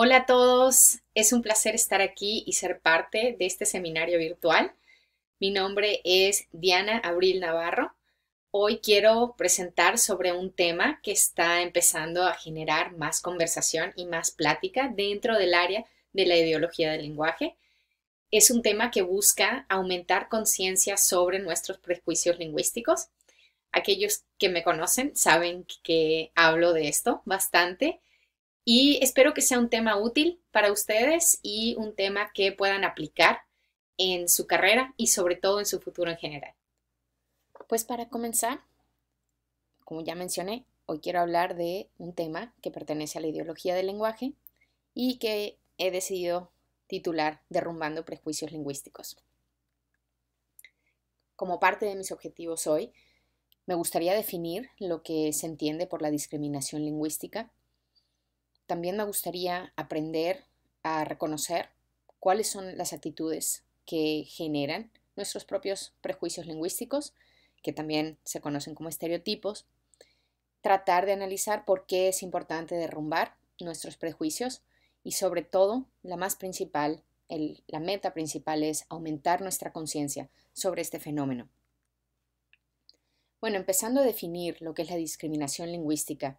Hola a todos, es un placer estar aquí y ser parte de este seminario virtual. Mi nombre es Diana Abril Navarro. Hoy quiero presentar sobre un tema que está empezando a generar más conversación y más plática dentro del área de la ideología del lenguaje. Es un tema que busca aumentar conciencia sobre nuestros prejuicios lingüísticos. Aquellos que me conocen saben que hablo de esto bastante y espero que sea un tema útil para ustedes y un tema que puedan aplicar en su carrera y sobre todo en su futuro en general. Pues para comenzar, como ya mencioné, hoy quiero hablar de un tema que pertenece a la ideología del lenguaje y que he decidido titular Derrumbando Prejuicios Lingüísticos. Como parte de mis objetivos hoy, me gustaría definir lo que se entiende por la discriminación lingüística también me gustaría aprender a reconocer cuáles son las actitudes que generan nuestros propios prejuicios lingüísticos, que también se conocen como estereotipos, tratar de analizar por qué es importante derrumbar nuestros prejuicios y sobre todo, la más principal, la meta principal es aumentar nuestra conciencia sobre este fenómeno. Bueno, empezando a definir lo que es la discriminación lingüística,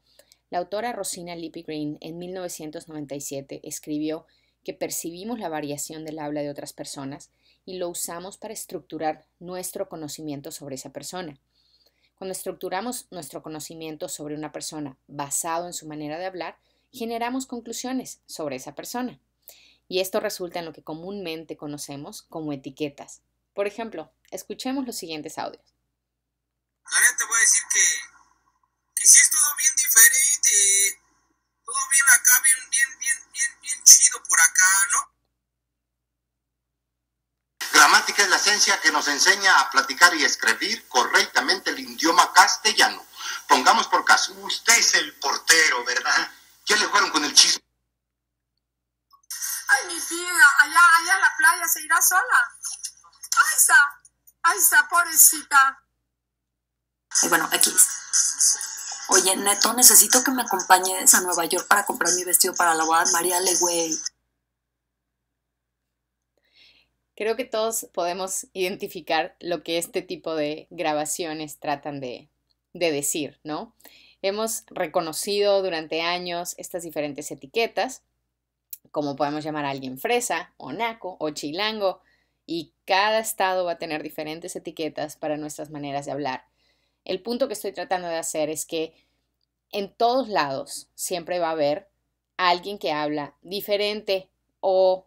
la autora Rosina Lippy Green en 1997 escribió que percibimos la variación del habla de otras personas y lo usamos para estructurar nuestro conocimiento sobre esa persona. Cuando estructuramos nuestro conocimiento sobre una persona basado en su manera de hablar, generamos conclusiones sobre esa persona. Y esto resulta en lo que comúnmente conocemos como etiquetas. Por ejemplo, escuchemos los siguientes audios. que es la esencia que nos enseña a platicar y escribir correctamente el idioma castellano. Pongamos por caso. Usted es el portero, ¿verdad? ¿Qué le jugaron con el chisme? Ay, mi tía, allá, allá en la playa se irá sola. Ahí está, ahí está, pobrecita. Y bueno, aquí. Oye, Neto, necesito que me acompañes a Nueva York para comprar mi vestido para la boda de María Legüey. Creo que todos podemos identificar lo que este tipo de grabaciones tratan de, decir, ¿no? Hemos reconocido durante años estas diferentes etiquetas, como podemos llamar a alguien fresa, o naco, o chilango, y cada estado va a tener diferentes etiquetas para nuestras maneras de hablar. El punto que estoy tratando de hacer es que en todos lados siempre va a haber alguien que habla diferente o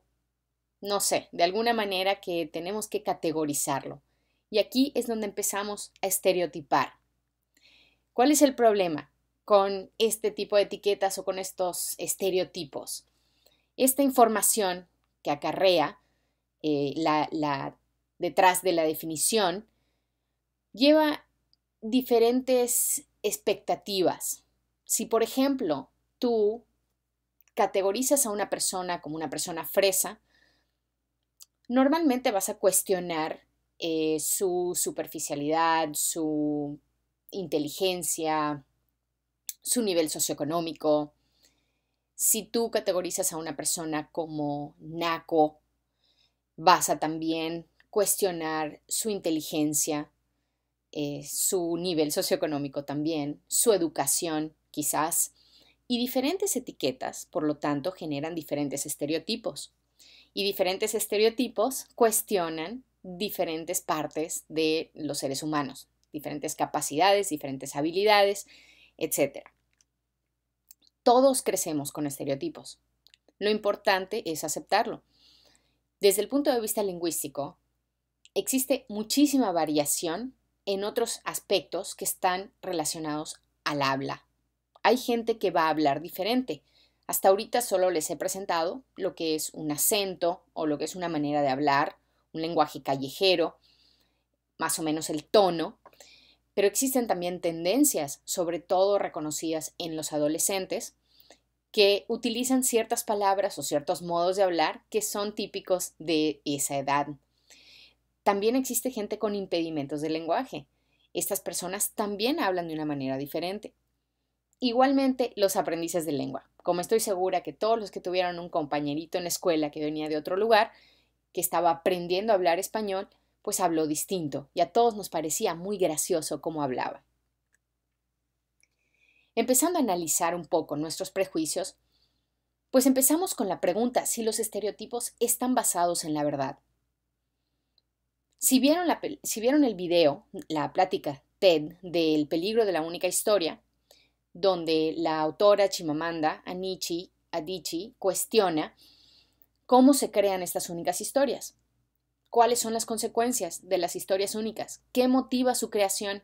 no sé, de alguna manera que tenemos que categorizarlo. Y aquí es donde empezamos a estereotipar. ¿Cuál es el problema con este tipo de etiquetas o con estos estereotipos? Esta información que acarrea eh, detrás de la definición lleva diferentes expectativas. Si, por ejemplo, tú categorizas a una persona como una persona fresa, normalmente vas a cuestionar eh, su superficialidad, su inteligencia, su nivel socioeconómico. Si tú categorizas a una persona como naco, vas a también cuestionar su inteligencia, eh, su nivel socioeconómico también, su educación quizás, y diferentes etiquetas, por lo tanto, generan diferentes estereotipos y diferentes estereotipos cuestionan diferentes partes de los seres humanos, diferentes capacidades, diferentes habilidades, etc. Todos crecemos con estereotipos. Lo importante es aceptarlo. Desde el punto de vista lingüístico, existe muchísima variación en otros aspectos que están relacionados al habla. Hay gente que va a hablar diferente, hasta ahorita solo les he presentado lo que es un acento o lo que es una manera de hablar, un lenguaje callejero, más o menos el tono, pero existen también tendencias, sobre todo reconocidas en los adolescentes, que utilizan ciertas palabras o ciertos modos de hablar que son típicos de esa edad. También existe gente con impedimentos del lenguaje. Estas personas también hablan de una manera diferente. Igualmente, los aprendices de lengua como estoy segura que todos los que tuvieron un compañerito en la escuela que venía de otro lugar, que estaba aprendiendo a hablar español, pues habló distinto y a todos nos parecía muy gracioso cómo hablaba. Empezando a analizar un poco nuestros prejuicios, pues empezamos con la pregunta si los estereotipos están basados en la verdad. Si vieron, si vieron el video, la plática TED del peligro de la única historia, donde la autora Chimamanda Anichi Adichie cuestiona cómo se crean estas únicas historias, cuáles son las consecuencias de las historias únicas, qué motiva su creación.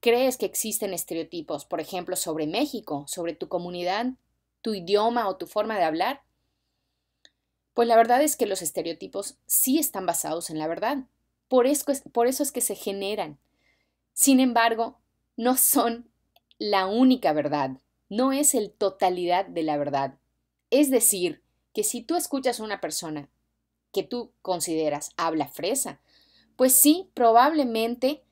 ¿Crees que existen estereotipos, por ejemplo, sobre México, sobre tu comunidad, tu idioma o tu forma de hablar? Pues la verdad es que los estereotipos sí están basados en la verdad. Por eso por eso es que se generan. Sin embargo, no son la única verdad, no es el totalidad de la verdad. Es decir, que si tú escuchas a una persona que tú consideras habla fresa, pues sí, probablemente,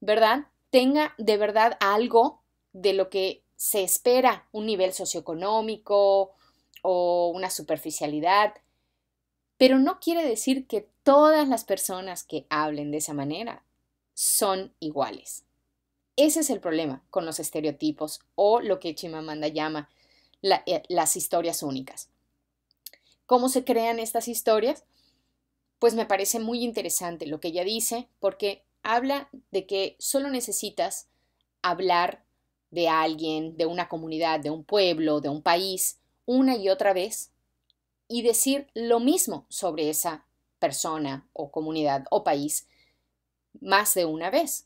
¿verdad? Tenga de verdad algo de lo que se espera, un nivel socioeconómico o una superficialidad, pero no quiere decir que todas las personas que hablen de esa manera son iguales. Ese es el problema con los estereotipos o lo que Chimamanda llama eh, las historias únicas. ¿Cómo se crean estas historias? Pues me parece muy interesante lo que ella dice porque habla de que solo necesitas hablar de alguien, de una comunidad, de un pueblo, de un país, una y otra vez y decir lo mismo sobre esa persona o comunidad o país más de una vez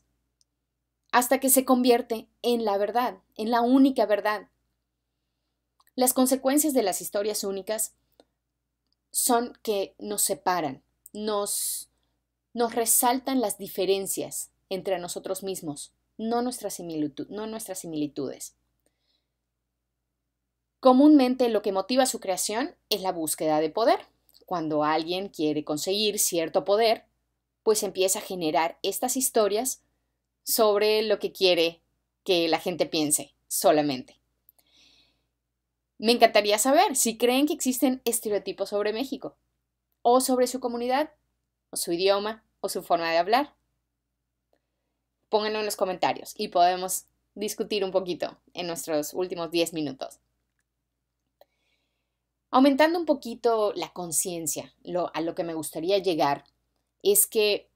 hasta que se convierte en la verdad, en la única verdad. Las consecuencias de las historias únicas son que nos separan, nos, nos resaltan las diferencias entre nosotros mismos, no nuestras, similitud, no nuestras similitudes. Comúnmente lo que motiva su creación es la búsqueda de poder. Cuando alguien quiere conseguir cierto poder, pues empieza a generar estas historias sobre lo que quiere que la gente piense solamente. Me encantaría saber si creen que existen estereotipos sobre México, o sobre su comunidad, o su idioma, o su forma de hablar. Pónganlo en los comentarios y podemos discutir un poquito en nuestros últimos 10 minutos. Aumentando un poquito la conciencia, a lo que me gustaría llegar es que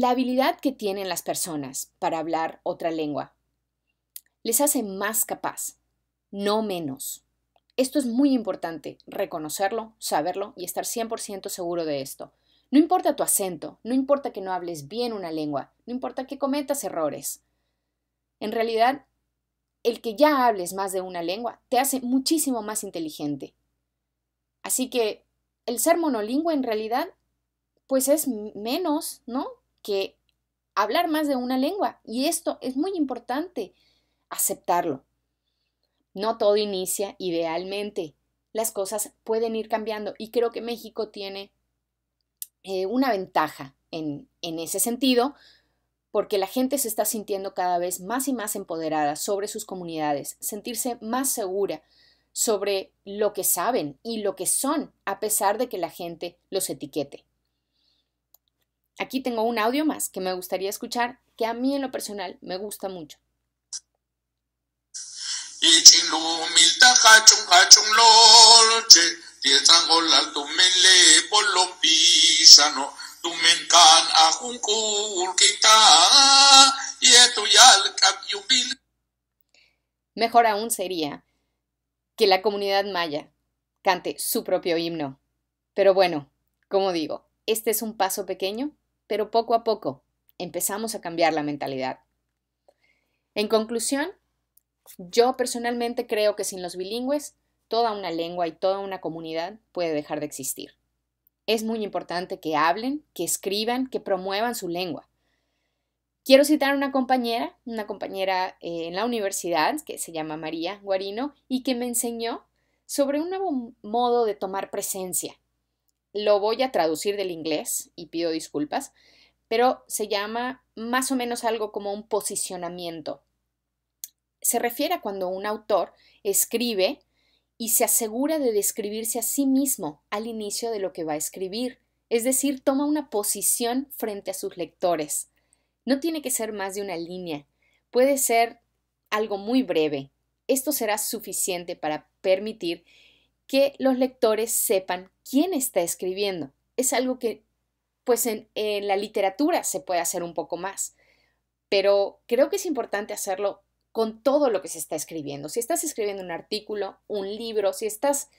la habilidad que tienen las personas para hablar otra lengua les hace más capaz, no menos. Esto es muy importante, reconocerlo, saberlo y estar 100% seguro de esto. No importa tu acento, no importa que no hables bien una lengua, no importa que cometas errores. En realidad, el que ya hables más de una lengua te hace muchísimo más inteligente. Así que el ser monolingüe en realidad, pues es menos, ¿no? que hablar más de una lengua. Y esto es muy importante, aceptarlo. No todo inicia idealmente. Las cosas pueden ir cambiando y creo que México tiene eh, una ventaja en ese sentido, porque la gente se está sintiendo cada vez más y más empoderada sobre sus comunidades, sentirse más segura sobre lo que saben y lo que son, a pesar de que la gente los etiquete. Aquí tengo un audio más que me gustaría escuchar, que a mí en lo personal me gusta mucho. Mejor aún sería que la comunidad maya cante su propio himno. Pero bueno, como digo, este es un paso pequeño pero poco a poco empezamos a cambiar la mentalidad. En conclusión, yo personalmente creo que sin los bilingües, toda una lengua y toda una comunidad puede dejar de existir. Es muy importante que hablen, que escriban, que promuevan su lengua. Quiero citar a una compañera, una compañera eh, en la universidad que se llama María Guarino y que me enseñó sobre un nuevo modo de tomar presencia, lo voy a traducir del inglés y pido disculpas, pero se llama más o menos algo como un posicionamiento. Se refiere a cuando un autor escribe y se asegura de describirse a sí mismo al inicio de lo que va a escribir, es decir, toma una posición frente a sus lectores. No tiene que ser más de una línea, puede ser algo muy breve. Esto será suficiente para permitir que los lectores sepan quién está escribiendo. Es algo que pues en, la literatura se puede hacer un poco más, pero creo que es importante hacerlo con todo lo que se está escribiendo. Si estás escribiendo un artículo, un libro, si estás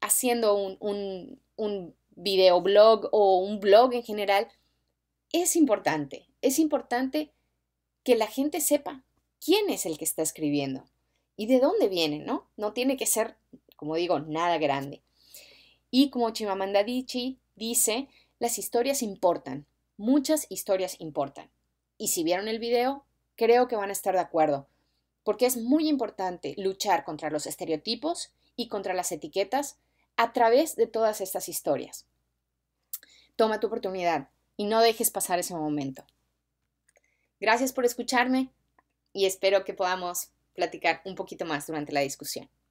haciendo un, un, un videoblog o un blog en general, es importante, es importante que la gente sepa quién es el que está escribiendo y de dónde viene, ¿no? No tiene que ser como digo, nada grande. Y como Chimamanda Dichi dice, las historias importan, muchas historias importan. Y si vieron el video, creo que van a estar de acuerdo, porque es muy importante luchar contra los estereotipos y contra las etiquetas a través de todas estas historias. Toma tu oportunidad y no dejes pasar ese momento. Gracias por escucharme y espero que podamos platicar un poquito más durante la discusión.